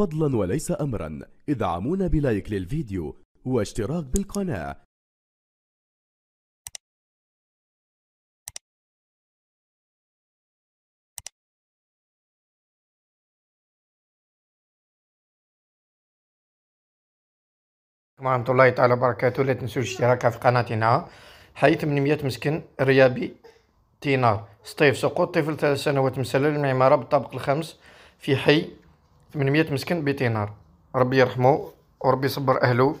فضلا وليس أمرا ادعمونا بلايك للفيديو واشتراك بالقناة ورحمة نعم، الله تعالى وبركاته لا تنسوا الاشتراك في قناتنا حي 800 مسكن ريابي تينار سطيف سقوط طفل ثلاث سنوات مسلل من عمارة بالطابق الخامس في حي 800 مسكن بيتينار ربي يرحمه وربي يصبر اهله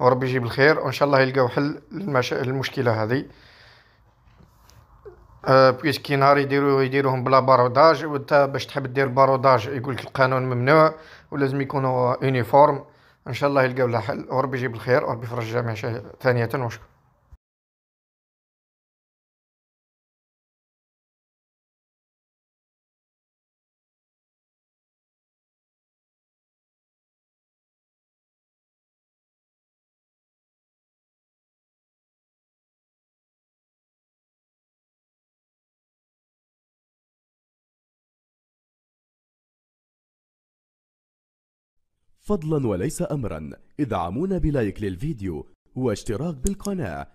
وربي يجيب الخير وان شاء الله يلقاو حل للمشكله هذه أه بيسكي نهار يديرو يديروهم بلا باروداج وانت باش تحب دير باروداج يقولك القانون ممنوع ولازم يكونوا يونيفورم ان شاء الله يلقاو لها حل وربي يجيب الخير وربي يفرج جميع ثانيه وشكرا فضلا وليس أمرا ادعمونا بلايك للفيديو واشتراك بالقناة